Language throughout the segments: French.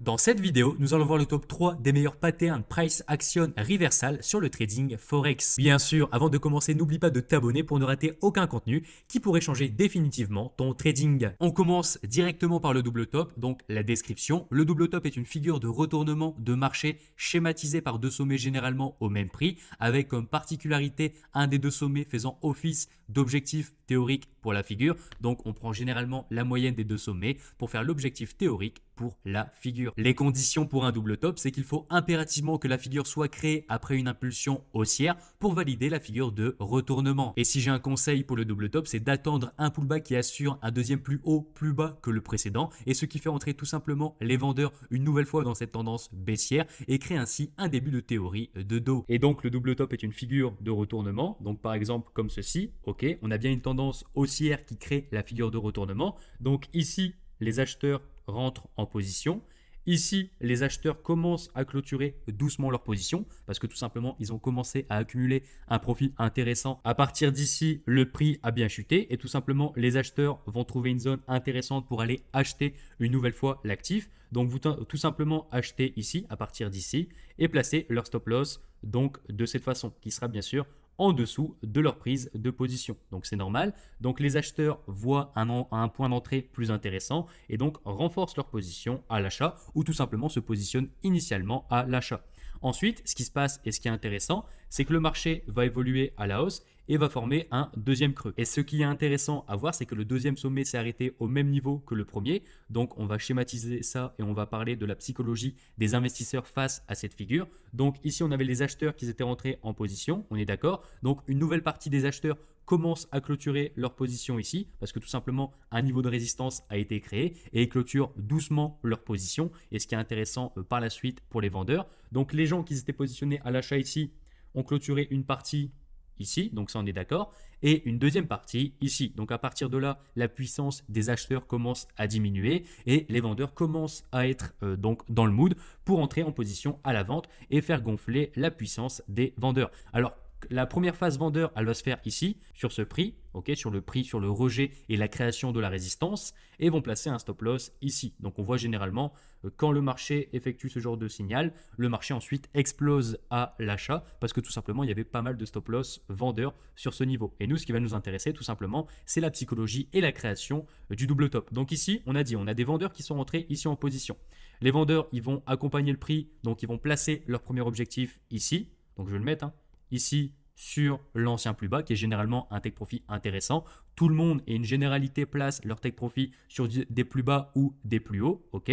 Dans cette vidéo, nous allons voir le top 3 des meilleurs patterns price action reversal sur le trading forex. Bien sûr, avant de commencer, n'oublie pas de t'abonner pour ne rater aucun contenu qui pourrait changer définitivement ton trading. On commence directement par le double top, donc la description. Le double top est une figure de retournement de marché schématisée par deux sommets généralement au même prix, avec comme particularité un des deux sommets faisant office d'objectif théorique pour la figure. Donc on prend généralement la moyenne des deux sommets pour faire l'objectif théorique la figure. Les conditions pour un double top, c'est qu'il faut impérativement que la figure soit créée après une impulsion haussière pour valider la figure de retournement. Et si j'ai un conseil pour le double top, c'est d'attendre un pullback qui assure un deuxième plus haut, plus bas que le précédent, et ce qui fait entrer tout simplement les vendeurs une nouvelle fois dans cette tendance baissière et crée ainsi un début de théorie de dos. Et donc le double top est une figure de retournement, donc par exemple comme ceci, ok, on a bien une tendance haussière qui crée la figure de retournement, donc ici les acheteurs rentre en position. Ici, les acheteurs commencent à clôturer doucement leur position parce que tout simplement, ils ont commencé à accumuler un profit intéressant. À partir d'ici, le prix a bien chuté et tout simplement, les acheteurs vont trouver une zone intéressante pour aller acheter une nouvelle fois l'actif. Donc, vous tout simplement acheter ici, à partir d'ici, et placer leur stop loss donc de cette façon, qui sera bien sûr en dessous de leur prise de position. Donc c'est normal. Donc les acheteurs voient un, un point d'entrée plus intéressant et donc renforcent leur position à l'achat ou tout simplement se positionnent initialement à l'achat. Ensuite, ce qui se passe et ce qui est intéressant, c'est que le marché va évoluer à la hausse et va former un deuxième creux. Et ce qui est intéressant à voir, c'est que le deuxième sommet s'est arrêté au même niveau que le premier. Donc on va schématiser ça et on va parler de la psychologie des investisseurs face à cette figure. Donc ici on avait les acheteurs qui étaient rentrés en position, on est d'accord. Donc une nouvelle partie des acheteurs commence à clôturer leur position ici parce que tout simplement un niveau de résistance a été créé et clôture clôturent doucement leur position et ce qui est intéressant euh, par la suite pour les vendeurs. Donc les gens qui étaient positionnés à l'achat ici ont clôturé une partie ici, donc ça on est d'accord, et une deuxième partie ici. Donc à partir de là, la puissance des acheteurs commence à diminuer et les vendeurs commencent à être euh, donc dans le mood pour entrer en position à la vente et faire gonfler la puissance des vendeurs. Alors la première phase vendeur, elle va se faire ici, sur ce prix, ok, sur le prix, sur le rejet et la création de la résistance, et vont placer un stop loss ici. Donc on voit généralement euh, quand le marché effectue ce genre de signal, le marché ensuite explose à l'achat parce que tout simplement il y avait pas mal de stop loss vendeurs sur ce niveau. Et nous, ce qui va nous intéresser tout simplement, c'est la psychologie et la création euh, du double top. Donc ici, on a dit, on a des vendeurs qui sont rentrés ici en position. Les vendeurs, ils vont accompagner le prix, donc ils vont placer leur premier objectif ici. Donc je vais le mettre, hein, ici sur l'ancien plus bas, qui est généralement un take profit intéressant. Tout le monde et une généralité place leur take profit sur des plus bas ou des plus hauts. ok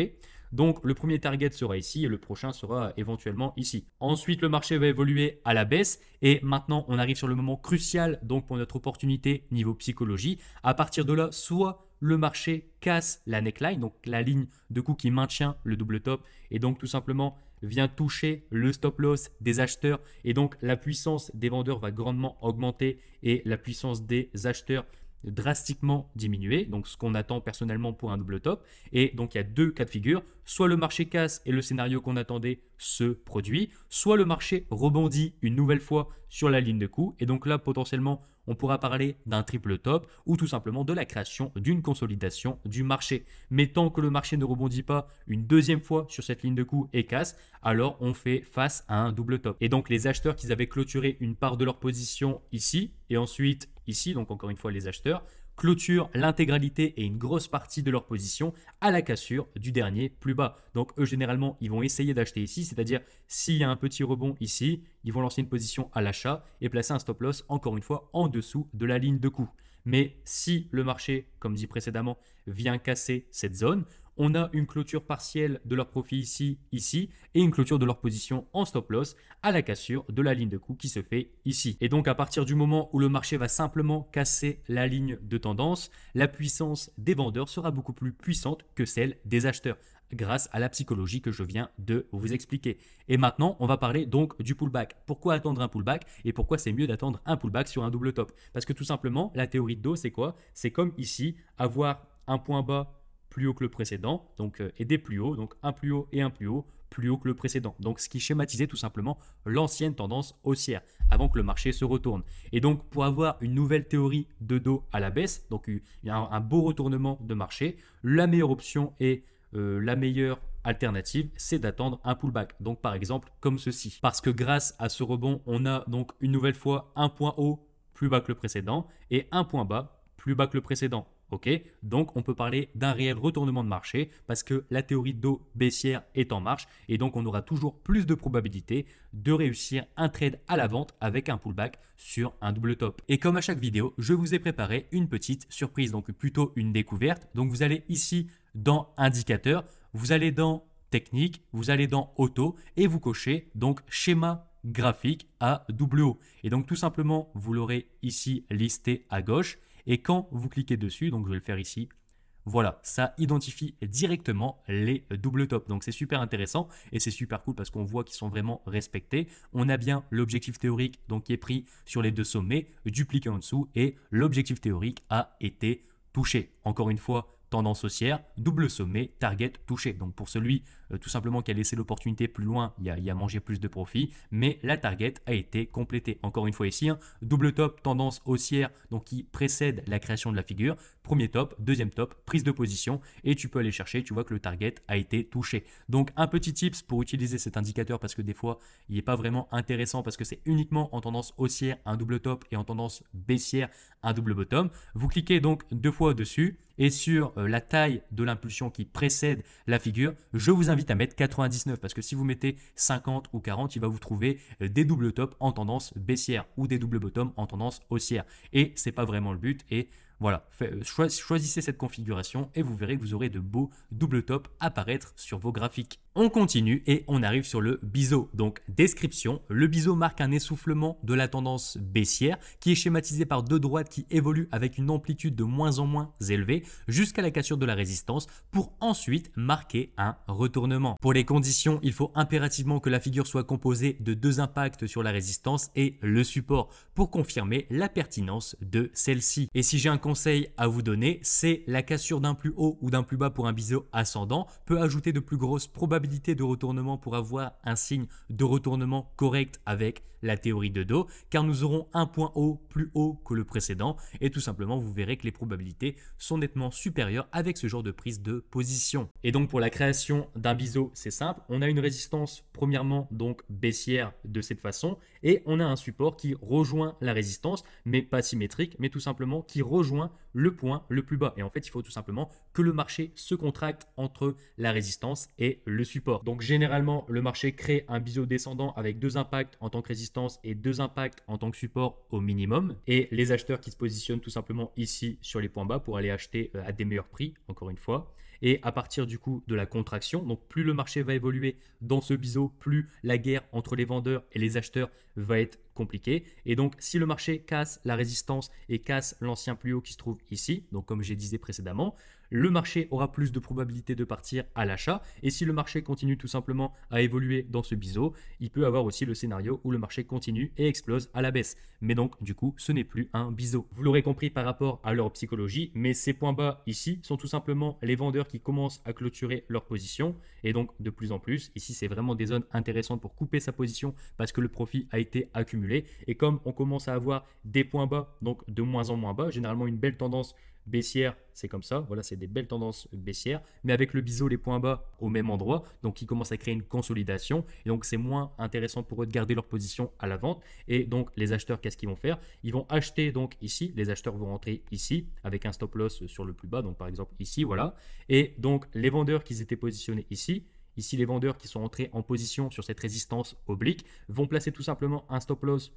Donc le premier target sera ici et le prochain sera éventuellement ici. Ensuite, le marché va évoluer à la baisse et maintenant on arrive sur le moment crucial donc pour notre opportunité niveau psychologie. À partir de là, soit le marché casse la neckline, donc la ligne de coup qui maintient le double top et donc tout simplement vient toucher le stop loss des acheteurs et donc la puissance des vendeurs va grandement augmenter et la puissance des acheteurs drastiquement diminuer, donc ce qu'on attend personnellement pour un double top. Et donc il y a deux cas de figure, soit le marché casse et le scénario qu'on attendait se produit, soit le marché rebondit une nouvelle fois sur la ligne de coup, et donc là potentiellement on pourra parler d'un triple top ou tout simplement de la création d'une consolidation du marché. Mais tant que le marché ne rebondit pas une deuxième fois sur cette ligne de coût et casse, alors on fait face à un double top. Et donc les acheteurs qui avaient clôturé une part de leur position ici et ensuite ici, donc encore une fois les acheteurs, clôture l'intégralité et une grosse partie de leur position à la cassure du dernier plus bas. Donc eux, généralement, ils vont essayer d'acheter ici, c'est-à-dire s'il y a un petit rebond ici, ils vont lancer une position à l'achat et placer un stop loss, encore une fois, en dessous de la ligne de coût. Mais si le marché, comme dit précédemment, vient casser cette zone, on a une clôture partielle de leur profit ici, ici, et une clôture de leur position en stop loss à la cassure de la ligne de coût qui se fait ici. Et donc à partir du moment où le marché va simplement casser la ligne de tendance, la puissance des vendeurs sera beaucoup plus puissante que celle des acheteurs grâce à la psychologie que je viens de vous expliquer. Et maintenant, on va parler donc du pullback. Pourquoi attendre un pullback et pourquoi c'est mieux d'attendre un pullback sur un double top Parce que tout simplement, la théorie de dos, c'est quoi C'est comme ici, avoir un point bas plus haut que le précédent, donc euh, et des plus hauts, donc un plus haut et un plus haut, plus haut que le précédent. Donc ce qui schématisait tout simplement l'ancienne tendance haussière avant que le marché se retourne. Et donc pour avoir une nouvelle théorie de dos à la baisse, donc un, euh, un beau retournement de marché, la meilleure option et euh, la meilleure alternative, c'est d'attendre un pullback. Donc par exemple comme ceci. Parce que grâce à ce rebond, on a donc une nouvelle fois un point haut plus bas que le précédent et un point bas plus bas que le précédent. Ok, donc on peut parler d'un réel retournement de marché parce que la théorie d'eau baissière est en marche et donc on aura toujours plus de probabilités de réussir un trade à la vente avec un pullback sur un double top. Et comme à chaque vidéo, je vous ai préparé une petite surprise, donc plutôt une découverte. Donc vous allez ici dans indicateur, vous allez dans technique, vous allez dans auto et vous cochez donc schéma graphique à double haut. Et donc tout simplement, vous l'aurez ici listé à gauche et quand vous cliquez dessus, donc je vais le faire ici, voilà, ça identifie directement les double tops. Donc c'est super intéressant et c'est super cool parce qu'on voit qu'ils sont vraiment respectés. On a bien l'objectif théorique donc qui est pris sur les deux sommets, dupliqué en dessous et l'objectif théorique a été touché. Encore une fois, tendance haussière, double sommet, target touché. Donc pour celui euh, tout simplement qui a laissé l'opportunité plus loin, il y a, mangé plus de profit, mais la target a été complétée. Encore une fois ici, hein, double top, tendance haussière, donc qui précède la création de la figure, premier top, deuxième top, prise de position, et tu peux aller chercher, tu vois que le target a été touché. Donc un petit tips pour utiliser cet indicateur, parce que des fois, il n'est pas vraiment intéressant, parce que c'est uniquement en tendance haussière un double top et en tendance baissière un double bottom. Vous cliquez donc deux fois dessus et sur euh, la taille de l'impulsion qui précède la figure, je vous invite à mettre 99 parce que si vous mettez 50 ou 40, il va vous trouver euh, des double tops en tendance baissière ou des double bottoms en tendance haussière. Et ce n'est pas vraiment le but et voilà, euh, choisissez cette configuration et vous verrez que vous aurez de beaux double tops apparaître sur vos graphiques. On continue et on arrive sur le biseau. Donc description, le biseau marque un essoufflement de la tendance baissière qui est schématisé par deux droites qui évoluent avec une amplitude de moins en moins élevée jusqu'à la cassure de la résistance pour ensuite marquer un retournement. Pour les conditions, il faut impérativement que la figure soit composée de deux impacts sur la résistance et le support pour confirmer la pertinence de celle-ci. Et si j'ai un conseil à vous donner, c'est la cassure d'un plus haut ou d'un plus bas pour un biseau ascendant peut ajouter de plus grosses probabilités de retournement pour avoir un signe de retournement correct avec la théorie de dos, car nous aurons un point haut plus haut que le précédent, et tout simplement vous verrez que les probabilités sont nettement supérieures avec ce genre de prise de position. Et donc pour la création d'un biseau, c'est simple, on a une résistance premièrement donc baissière de cette façon, et on a un support qui rejoint la résistance, mais pas symétrique, mais tout simplement qui rejoint le point le plus bas. Et en fait, il faut tout simplement que le marché se contracte entre la résistance et le support. Donc généralement, le marché crée un biseau descendant avec deux impacts en tant que résistance et deux impacts en tant que support au minimum. Et les acheteurs qui se positionnent tout simplement ici sur les points bas pour aller acheter euh, à des meilleurs prix, encore une fois et à partir du coup de la contraction. Donc plus le marché va évoluer dans ce biseau, plus la guerre entre les vendeurs et les acheteurs va être compliquée. Et donc si le marché casse la résistance et casse l'ancien plus haut qui se trouve ici, donc comme j'ai disais précédemment, le marché aura plus de probabilité de partir à l'achat. Et si le marché continue tout simplement à évoluer dans ce biseau, il peut avoir aussi le scénario où le marché continue et explose à la baisse. Mais donc, du coup, ce n'est plus un biseau. Vous l'aurez compris par rapport à leur psychologie, mais ces points bas ici sont tout simplement les vendeurs qui commencent à clôturer leur position. Et donc, de plus en plus, ici, c'est vraiment des zones intéressantes pour couper sa position parce que le profit a été accumulé. Et comme on commence à avoir des points bas, donc de moins en moins bas, généralement une belle tendance baissière, c'est comme ça. Voilà, c'est des belles tendances baissières. Mais avec le biseau, les points bas au même endroit. Donc, ils commencent à créer une consolidation. Et donc, c'est moins intéressant pour eux de garder leur position à la vente. Et donc, les acheteurs, qu'est-ce qu'ils vont faire Ils vont acheter donc ici. Les acheteurs vont rentrer ici avec un stop loss sur le plus bas. Donc, par exemple, ici, voilà. Et donc, les vendeurs qui étaient positionnés ici, Ici, les vendeurs qui sont entrés en position sur cette résistance oblique vont placer tout simplement un stop loss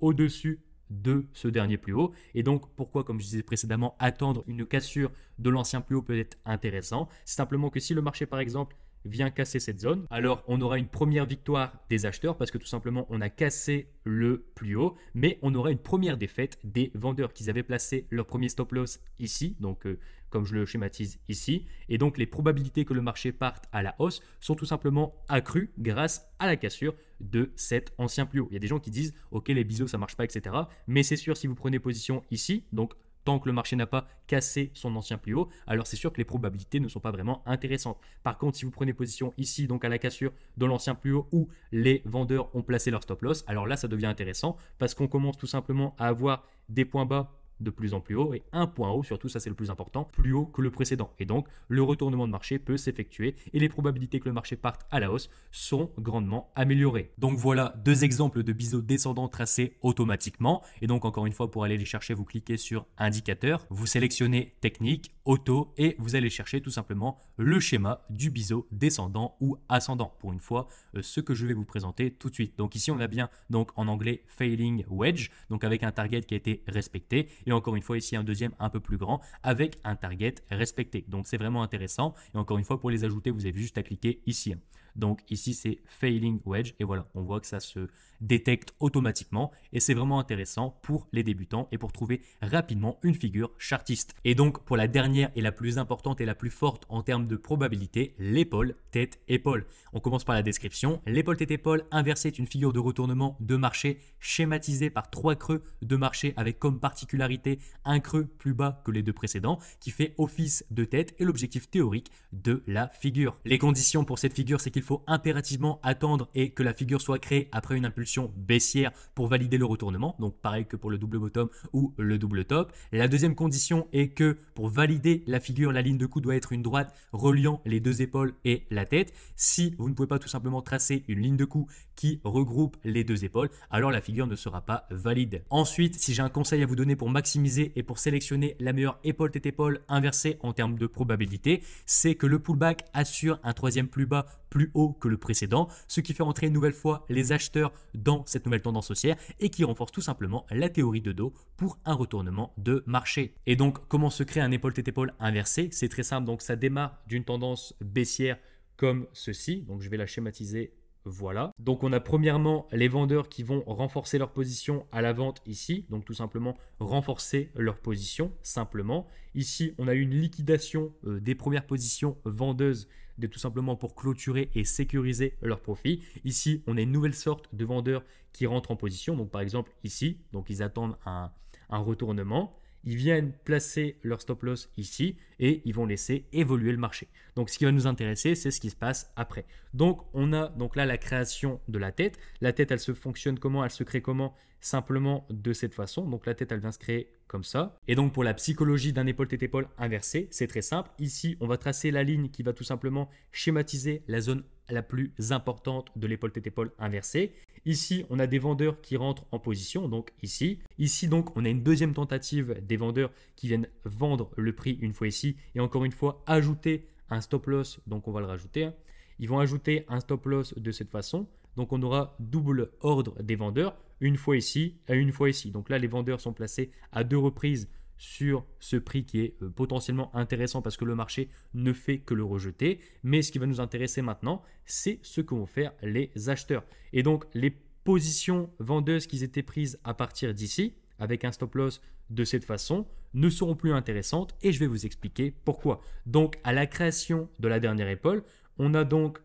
au-dessus de ce dernier plus haut. Et donc, pourquoi, comme je disais précédemment, attendre une cassure de l'ancien plus haut peut être intéressant C'est simplement que si le marché, par exemple, vient casser cette zone, alors on aura une première victoire des acheteurs parce que tout simplement on a cassé le plus haut, mais on aura une première défaite des vendeurs qui avaient placé leur premier stop loss ici, donc euh, comme je le schématise ici. Et donc les probabilités que le marché parte à la hausse sont tout simplement accrues grâce à la cassure de cet ancien plus haut. Il y a des gens qui disent ok les biseaux ça marche pas etc. Mais c'est sûr si vous prenez position ici, donc tant que le marché n'a pas cassé son ancien plus haut, alors c'est sûr que les probabilités ne sont pas vraiment intéressantes. Par contre, si vous prenez position ici, donc à la cassure de l'ancien plus haut où les vendeurs ont placé leur stop loss, alors là, ça devient intéressant parce qu'on commence tout simplement à avoir des points bas de plus en plus haut et un point haut, surtout ça c'est le plus important, plus haut que le précédent. Et donc le retournement de marché peut s'effectuer et les probabilités que le marché parte à la hausse sont grandement améliorées. Donc voilà deux exemples de biseaux descendants tracés automatiquement. Et donc encore une fois pour aller les chercher, vous cliquez sur indicateur, vous sélectionnez technique, auto et vous allez chercher tout simplement le schéma du biseau descendant ou ascendant. Pour une fois, euh, ce que je vais vous présenter tout de suite. Donc ici on a bien donc en anglais failing wedge, donc avec un target qui a été respecté et encore une fois, ici, un deuxième un peu plus grand avec un target respecté. Donc, c'est vraiment intéressant. Et encore une fois, pour les ajouter, vous avez juste à cliquer ici. Donc ici, c'est failing wedge. Et voilà, on voit que ça se détecte automatiquement. Et c'est vraiment intéressant pour les débutants et pour trouver rapidement une figure chartiste. Et donc, pour la dernière et la plus importante et la plus forte en termes de probabilité, l'épaule, tête, épaule. On commence par la description. L'épaule, tête, épaule inversée est une figure de retournement de marché schématisée par trois creux de marché avec comme particularité un creux plus bas que les deux précédents qui fait office de tête et l'objectif théorique de la figure. Les conditions pour cette figure, c'est qu'il faut impérativement attendre et que la figure soit créée après une impulsion baissière pour valider le retournement. Donc pareil que pour le double bottom ou le double top. La deuxième condition est que pour valider la figure, la ligne de coup doit être une droite reliant les deux épaules et la tête. Si vous ne pouvez pas tout simplement tracer une ligne de coup qui regroupe les deux épaules, alors la figure ne sera pas valide. Ensuite, si j'ai un conseil à vous donner pour maximiser et pour sélectionner la meilleure épaule tête épaule inversée en termes de probabilité, c'est que le pullback assure un troisième plus bas plus haut que le précédent, ce qui fait entrer une nouvelle fois les acheteurs dans cette nouvelle tendance haussière et qui renforce tout simplement la théorie de dos pour un retournement de marché. Et donc, comment se crée un épaule-tête-épaule inversé C'est très simple, donc ça démarre d'une tendance baissière comme ceci, donc je vais la schématiser voilà. Donc on a premièrement les vendeurs qui vont renforcer leur position à la vente ici, donc tout simplement renforcer leur position simplement. Ici, on a eu une liquidation euh, des premières positions vendeuses tout simplement pour clôturer et sécuriser leurs profits. Ici, on a une nouvelle sorte de vendeurs qui rentrent en position. Donc par exemple ici, donc ils attendent un, un retournement ils viennent placer leur stop loss ici et ils vont laisser évoluer le marché. Donc ce qui va nous intéresser, c'est ce qui se passe après. Donc on a donc là la création de la tête. La tête, elle se fonctionne comment Elle se crée comment simplement de cette façon. Donc la tête, elle vient se créer comme ça. Et donc pour la psychologie d'un épaule-tête-épaule inversée, c'est très simple. Ici, on va tracer la ligne qui va tout simplement schématiser la zone la plus importante de l'épaule-tête-épaule inversée. Ici, on a des vendeurs qui rentrent en position, donc ici. Ici, donc, on a une deuxième tentative des vendeurs qui viennent vendre le prix une fois ici et encore une fois ajouter un stop loss, donc on va le rajouter. Hein. Ils vont ajouter un stop loss de cette façon. Donc on aura double ordre des vendeurs une fois ici et une fois ici. Donc là, les vendeurs sont placés à deux reprises sur ce prix qui est euh, potentiellement intéressant parce que le marché ne fait que le rejeter. Mais ce qui va nous intéresser maintenant, c'est ce que vont faire les acheteurs. Et donc les positions vendeuses qui étaient prises à partir d'ici, avec un stop loss de cette façon, ne seront plus intéressantes et je vais vous expliquer pourquoi. Donc à la création de la dernière épaule, on a donc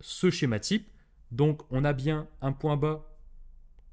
ce schéma type. Donc on a bien un point bas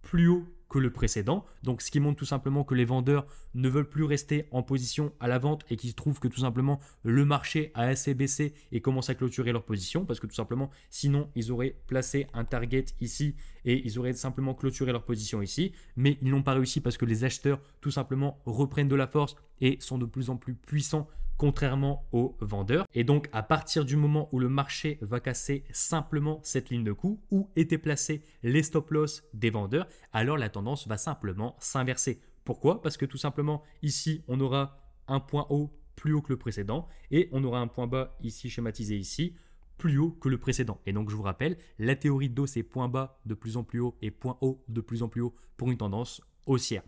plus haut que le précédent. Donc ce qui montre tout simplement que les vendeurs ne veulent plus rester en position à la vente et qu'ils trouvent que tout simplement le marché a assez baissé et commence à clôturer leur position parce que tout simplement sinon ils auraient placé un target ici et ils auraient simplement clôturé leur position ici. Mais ils n'ont pas réussi parce que les acheteurs tout simplement reprennent de la force et sont de plus en plus puissants contrairement aux vendeurs. Et donc à partir du moment où le marché va casser simplement cette ligne de coût où étaient placés les stop loss des vendeurs, alors la tendance va simplement s'inverser. Pourquoi Parce que tout simplement ici on aura un point haut plus haut que le précédent et on aura un point bas ici schématisé ici plus haut que le précédent. Et donc je vous rappelle, la théorie dos c'est point bas de plus en plus haut et point haut de plus en plus haut pour une tendance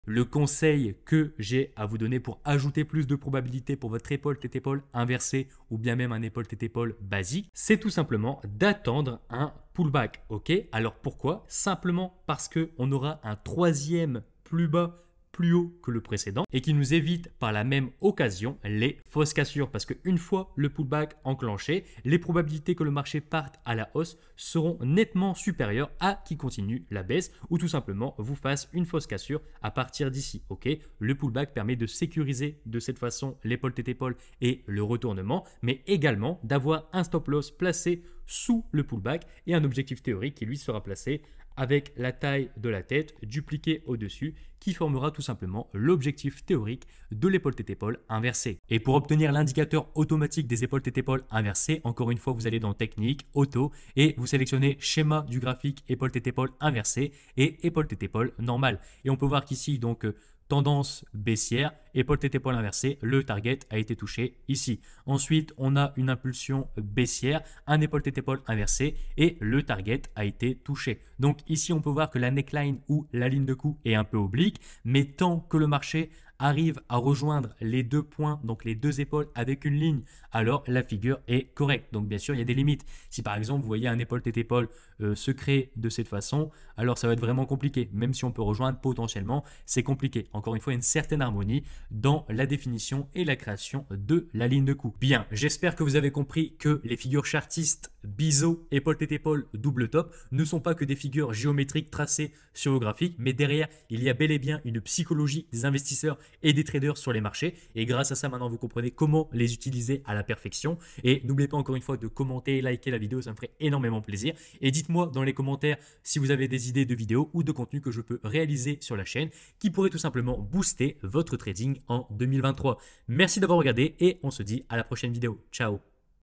le conseil que j'ai à vous donner pour ajouter plus de probabilité pour votre épaule tête épaule inversée ou bien même un épaule tête épaule basique, c'est tout simplement d'attendre un pullback. OK Alors pourquoi Simplement parce que on aura un troisième plus bas plus haut que le précédent et qui nous évite par la même occasion les fausses cassures parce que une fois le pullback enclenché, les probabilités que le marché parte à la hausse seront nettement supérieures à qui continue la baisse ou tout simplement vous fasse une fausse cassure à partir d'ici. Ok, le pullback permet de sécuriser de cette façon l'épaule tête épaule et le retournement, mais également d'avoir un stop loss placé sous le pullback et un objectif théorique qui lui sera placé avec la taille de la tête dupliquée au-dessus qui formera tout simplement l'objectif théorique de l'épaule tête-épaule inversée. Et pour obtenir l'indicateur automatique des épaules tête-épaule inversées, encore une fois, vous allez dans Technique, Auto et vous sélectionnez Schéma du graphique épaule tête-épaule inversée et épaule tête-épaule normale. Et on peut voir qu'ici, donc, euh, tendance baissière épaule tête-épaule inversée, le target a été touché ici. Ensuite, on a une impulsion baissière, un épaule tête-épaule inversé et le target a été touché. Donc ici, on peut voir que la neckline ou la ligne de coup est un peu oblique, mais tant que le marché arrive à rejoindre les deux points, donc les deux épaules avec une ligne, alors la figure est correcte. Donc bien sûr, il y a des limites. Si par exemple, vous voyez un épaule tête épaule euh, se créer de cette façon, alors ça va être vraiment compliqué. Même si on peut rejoindre potentiellement, c'est compliqué. Encore une fois, une certaine harmonie dans la définition et la création de la ligne de coup. Bien, j'espère que vous avez compris que les figures chartistes Biseau, épaule tête épaule, double top ne sont pas que des figures géométriques tracées sur vos graphiques mais derrière, il y a bel et bien une psychologie des investisseurs et des traders sur les marchés. Et grâce à ça, maintenant, vous comprenez comment les utiliser à la perfection. Et n'oubliez pas encore une fois de commenter, liker la vidéo, ça me ferait énormément plaisir. Et dites-moi dans les commentaires si vous avez des idées de vidéos ou de contenu que je peux réaliser sur la chaîne qui pourrait tout simplement booster votre trading en 2023. Merci d'avoir regardé et on se dit à la prochaine vidéo. Ciao